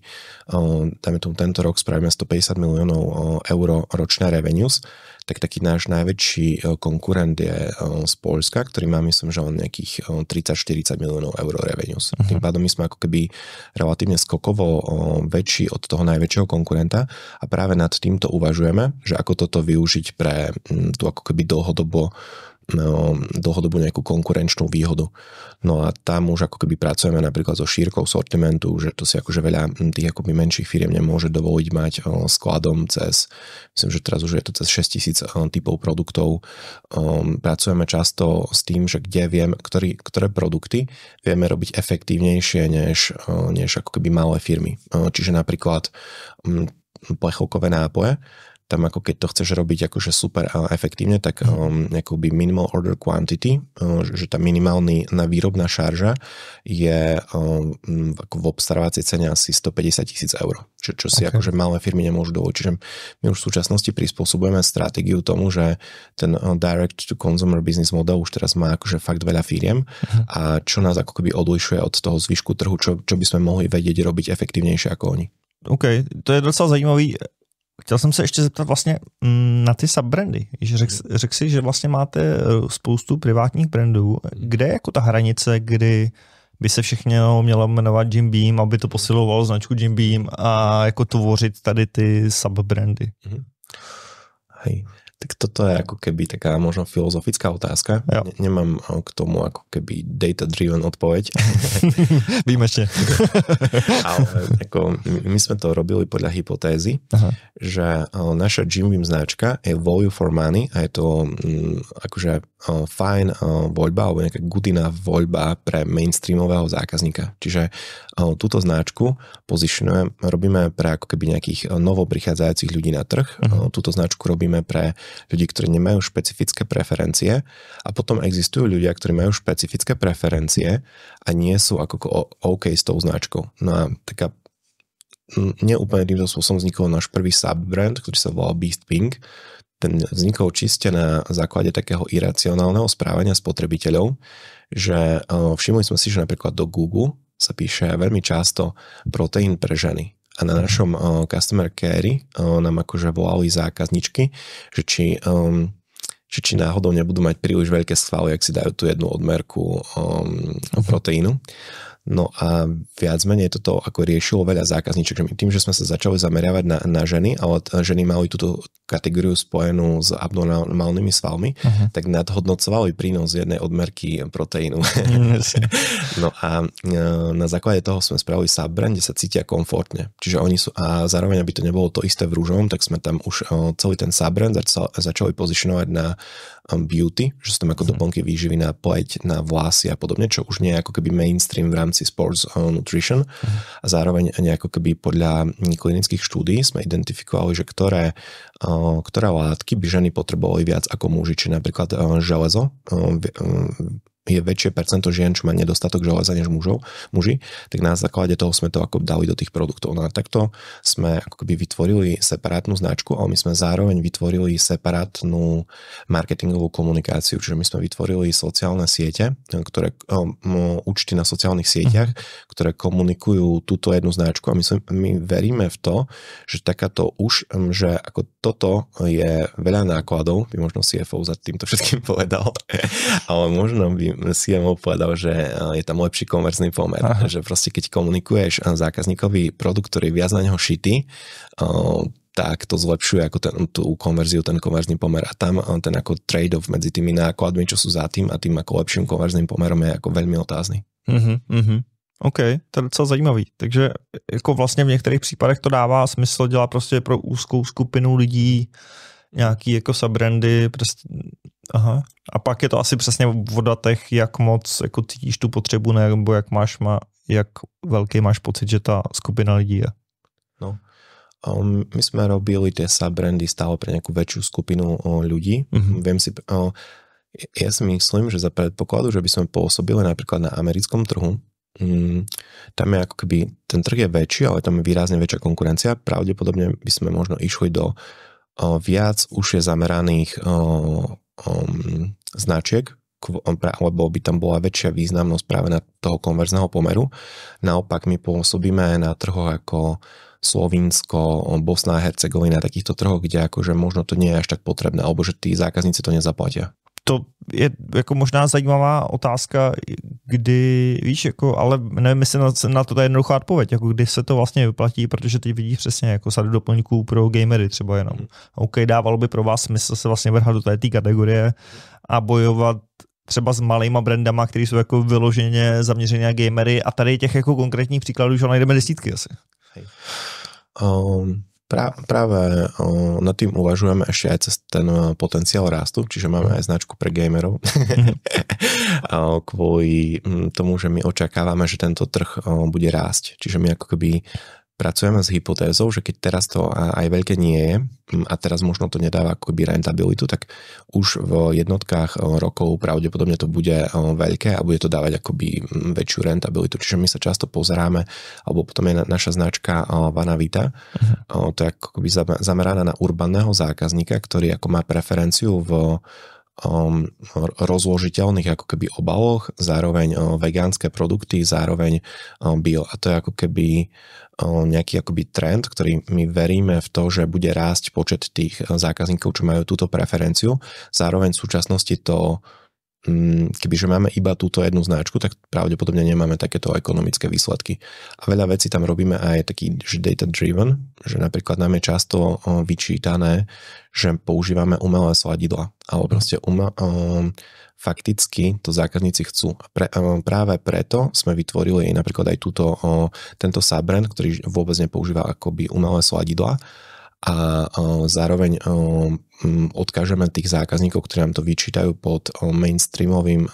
dáme tomu tento rok, spravíme 150 miliónov eur ročné revenues, tak taký náš najväčší e, konkurent je e, z Polska, ktorý má myslím, že on nejakých 30-40 e, miliónov eur revenues. Uh-huh. Tým mhm. pádom my sme ako keby relatívne skokovo väčší od toho najväčšieho konkurenta a práve nad týmto uvažujeme, že ako toto využiť pre tú ako keby dlhodobo Ehm, dlhodobú nejakú konkurenčnú výhodu. No a tam už ako keby pracujeme napríklad so šírkou sortimentu, že to si akože veľa hm, tých akoby menších firiem nemôže dovoliť mať ehm, skladom cez, myslím, že teraz už je to cez 6000 ehm, typov produktov. Pracujeme často s tým, že kde viem, ktorý, ktoré produkty vieme robiť efektívnejšie než, než ako keby malé firmy. Čiže napríklad hm, plechokové nápoje, tam ako keď to chceš robiť akože super a efektívne, tak mhm. um, by minimal order quantity, um, že tá minimálny na výrobná šarža je um, ako v obstarávacej cene asi 150 tisíc eur, čo, čo si okay. akože malé firmy nemôžu dovoliť. Čiže my už v súčasnosti prispôsobujeme stratégiu tomu, že ten uh, direct to consumer business model už teraz má akože fakt veľa firiem uh-huh. a čo nás ako keby odlišuje od toho zvyšku trhu, čo, čo by sme mohli vedieť robiť efektívnejšie ako oni. OK, to je docela zajímavý Chtěl jsem se ještě zeptat vlastně mm, na ty subbrandy. Řek, řek si, že vlastně máte eh, spoustu privátních brandů. Kde je jako ta hranice, kdy by se všechno mělo jmenovat Jim Beam, aby to posilovalo značku Jim Beam a jako tvořit tady ty subbrandy? Mhm. Hej. Tak toto je ako keby taká možno filozofická otázka. Ja. Ne- nemám eh, k tomu ako keby data-driven odpoveď. Výmačne. Ale ako, my sme to robili podľa hypotézy, Aha. že eh, naša Jim Beam značka je value for money a je to m, mm, akože eh, fajn voľba alebo nejaká good voľba pre mainstreamového zákazníka. Čiže túto značku pozitionujeme, robíme pre ako keby nejakých novoprichádzajúcich ľudí na trh. Uh-huh. Túto značku robíme pre ľudí, ktorí nemajú špecifické preferencie a potom existujú ľudia, ktorí majú špecifické preferencie a nie sú ako OK s tou značkou. No a taká neúplne týmto spôsobom vznikol náš prvý subbrand, ktorý sa volal Beast Pink. Ten vznikol čiste na základe takého iracionálneho správania spotrebiteľov, že všimli sme si, že napríklad do Google sa píše veľmi často proteín pre ženy a na našom eh, customer care eh, nám akože volali zákazničky, že či, um, ehm, či, či náhodou nebudú mať príliš veľké svaly, ak si dajú tú jednu odmerku um, uh-huh. proteínu. No a viac menej toto ako riešilo veľa zákazníčok. Tým, že sme sa začali zameriavať na, na ženy, ale ženy mali túto kategóriu spojenú s abnormálnymi svalmi, uh-huh. tak nadhodnocovali prínos jednej odmerky proteínu. Mhm, no a e, na základe toho sme spravili subbrand, kde sa cítia komfortne. Čiže oni sú, a zároveň, aby to nebolo to isté v rúžovom, tak sme tam už e, celý ten subbrand začali pozicionovať na Um, beauty, že sú tam ako mhm. doplnky výživy na pleť, na vlasy a podobne, čo už nie je ako keby mainstream v rámci sports uh, nutrition. Mhm. A zároveň nejako keby podľa klinických štúdí sme identifikovali, že ktoré, uh, ktoré látky by ženy potrebovali viac ako muži, či napríklad uh, železo um, je väčšie percento žien, čo má nedostatok železa než mužov, muži, tak na základe toho sme to ako dali do tých produktov. No a takto sme ako keby vytvorili separátnu značku, ale my sme zároveň vytvorili separátnu marketingovú komunikáciu, čiže my sme vytvorili sociálne siete, ktoré, um, účty na sociálnych sieťach, mhm. ktoré komunikujú túto jednu značku a my, sme, my veríme v to, že takáto už, um, že ako toto je veľa nákladov, by možno CFO za týmto všetkým povedal, ale možno by CMO povedal, že eh, je tam lepší konverzný pomer, Aha. že proste keď komunikuješ eh, zákazníkovi produkt, ktorý je viac na neho šitý, eh, tak to zlepšuje ako ten, tú konverziu, ten konverzný pomer a tam ten ako trade-off medzi tými nákladmi, čo sú za tým a tým ako lepším konverzným pomerom je ako veľmi otázny. Uh-huh, uh-huh. OK, to je docela zajímavý. Takže ako vlastně v některých případech to dává smysl dělat prostě pro úzkou skupinu lidí nějaký ako sa prostě Aha. A pak je to asi přesně v datech, jak moc jako cítíš tu potřebu, nebo jak máš má, jak velký máš pocit, že ta skupina lidí je. No. Um, my jsme robili ty sub-brandy stále pro nějakou větší skupinu lidí. ľudí. Mm-hmm. Vím si, o, ja si myslím, že za predpokladu, že by sme pôsobili napríklad na americkom trhu, Mm, tam je ako keby, ten trh je väčší, ale tam je výrazne väčšia konkurencia. Pravdepodobne by sme možno išli do o, viac už je zameraných o, um, značiek, alebo by tam bola väčšia významnosť práve na toho konverzného pomeru. Naopak my pôsobíme na trhoch ako Slovinsko, um, Bosná a Hercegovina, takýchto trhoch, kde akože možno to nie je až tak potrebné, alebo že tí zákazníci to nezaplatia to je jako možná zajímavá otázka, kdy, víš, jako, ale nevím, jestli na, na to ta jednoduchá odpověď, jako kdy se to vlastně vyplatí, protože teď vidíš přesně jako sadu doplňků pro gamery třeba jenom. Hmm. OK, dávalo by pro vás smysl se vlastně vrhat do té kategorie a bojovat třeba s malýma brandama, který jsou jako vyloženě zaměřené na gamery a tady těch jako konkrétních příkladů už najdeme desítky asi. Um, Pra, práve o, nad tým uvažujeme ešte aj cez ten potenciál rastu, čiže máme aj značku pre gamerov. Mhm. o, kvôli tomu, že my očakávame, že tento trh o, bude rásť. Čiže my ako keby pracujeme s hypotézou, že keď teraz to aj veľké nie je hm, a teraz možno to nedáva akoby rentabilitu, tak už v jednotkách hm, rokov pravdepodobne to bude hm, veľké a bude to dávať akoby väčšiu rentabilitu. Čiže my sa často pozeráme, alebo potom je naša značka Vanavita, uh-huh. Mhm. to je akoby zameraná na urbaného zákazníka, ktorý ako má preferenciu v rozložiteľných ako keby obaloch, zároveň vegánske produkty, zároveň bio. A to je ako keby nejaký akoby trend, ktorý my veríme v to, že bude rásť počet tých e, zákazníkov, čo majú túto preferenciu. Zároveň v súčasnosti to mm, kebyže máme iba túto jednu značku, tak pravdepodobne nemáme takéto ekonomické výsledky. A veľa vecí tam robíme aj taký data driven, že napríklad nám je často vyčítané, že používame umelé sladidla, alebo mhm. proste umelé fakticky to zákazníci chcú. Pre, práve preto sme vytvorili napríklad aj túto, tento subbrand, ktorý vôbec nepoužíva akoby umelé sladidla a zároveň odkážeme tých zákazníkov, ktorí nám to vyčítajú pod mainstreamovým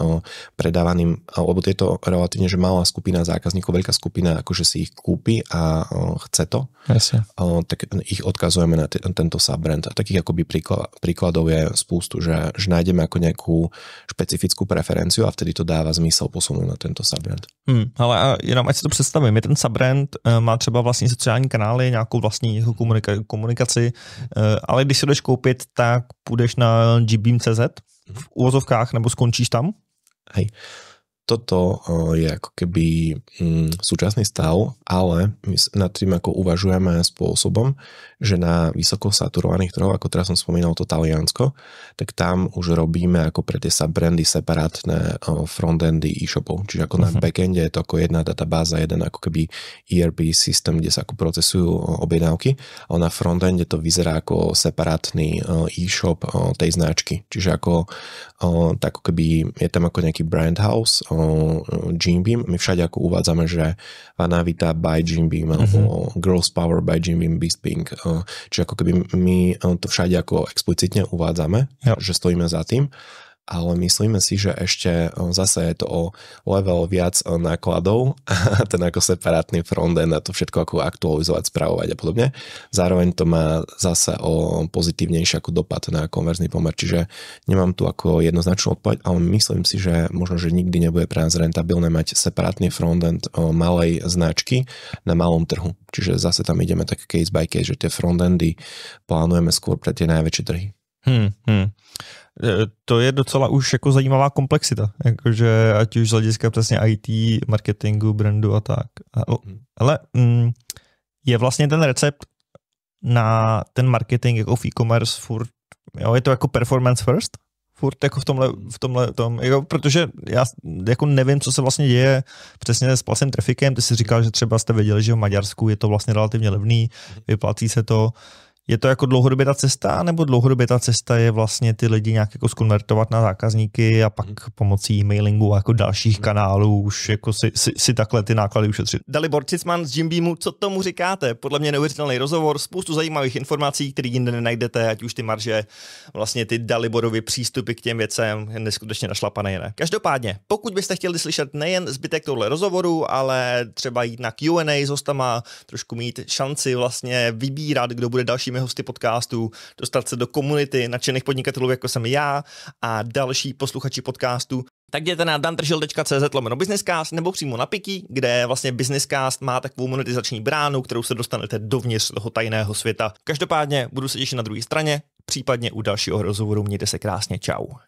predávaným, lebo tieto relatívne, že malá skupina zákazníkov, veľká skupina, akože si ich kúpi a chce to, Jasne. tak ich odkazujeme na t- tento subbrand. A takých akoby príkladov je spústu, že, že nájdeme ako nejakú špecifickou preferenciu a vtedy to dává zmysel posunúť na tento subbrand. Hmm, ale jenom ať si to představím, je ten subbrand e, má třeba vlastní sociální kanály, nějakou vlastní komunika- komunikaci, e, ale když si jdeš koupit tak půjdeš na gbim.cz v úvozovkách nebo skončíš tam? Hej toto e, je ako keby mm, súčasný stav, ale my nad tým ako uvažujeme spôsobom, že na vysoko saturovaných trhoch, ako teraz som spomínal to Taliansko, tak tam už robíme ako pre tie brandy separátne e, frontendy e-shopov. Čiže ako uh-huh. na mhm. backende je to ako jedna databáza, jeden ako keby ERP systém, kde sa ako procesujú e, objednávky, ale na frontende to vyzerá ako separátny e-shop tej značky. Čiže ako tak ako keby je tam ako nejaký brand house, Jim Beam. My všade ako uvádzame, že vanavita by Jim Beam alebo uh-huh. Girls Power by Jim Beam Uh, Čiže ako keby my to všade ako explicitne uvádzame, jo. že stojíme za tým ale myslíme si, že ešte zase je to o level viac nákladov, ten ako separátny frontend a to všetko ako aktualizovať, spravovať a podobne. Zároveň to má zase o pozitívnejší ako dopad na konverzný pomer, čiže nemám tu ako jednoznačnú odpoveď, ale myslím si, že možno, že nikdy nebude pre nás rentabilné mať separátny frontend malej značky na malom trhu. Čiže zase tam ideme tak case by case, že tie frontendy plánujeme skôr pre tie najväčšie trhy. Hmm, hmm. E, to je docela už jako zajímavá komplexita, jakože ať už z hlediska přesně IT, marketingu, brandu a tak. Mhm. Ale mm, je vlastně ten recept na ten marketing jako v e-commerce furt, jo, je to jako performance first? furt jako v tomhle, v tomhle tom, jo, protože já jako nevím, co se vlastně děje přesně s placem trafikem, ty si říkal, že třeba jste věděli, že v Maďarsku je to vlastně relativně levný, mhm. vyplatí se to, je to jako dlouhodobě ta cesta, nebo dlouhodobě ta cesta je vlastně ty lidi nějak jako skonvertovat na zákazníky a pak hmm. pomocí e-mailingu a jako dalších hmm. kanálů už jako si, si, si takhle ty náklady ušetřit. Dalibor Cicman z Jimbeamu, co tomu říkáte? Podle mě neuvěřitelný rozhovor, spoustu zajímavých informací, které jinde nenajdete, ať už ty marže, vlastně ty Daliborovy přístupy k těm věcem, neskutečně našlapané. Ne? Každopádně, pokud byste chtěli slyšet nejen zbytek tohle rozhovoru, ale třeba jít na Q&A s hostama, trošku mít šanci vlastně vybírat, kdo bude další dalšími hosty podcastů, dostat se do komunity nadšených podnikatelů, jako jsem já a další posluchači podcastu. tak jděte na dantržil.cz lomeno businesscast nebo přímo na Piki, kde vlastně businesscast má takovou monetizační bránu, kterou se dostanete dovnitř toho tajného světa. Každopádně budu se těšit na druhé straně, případně u dalšího rozhovoru. Mějte se krásně, čau.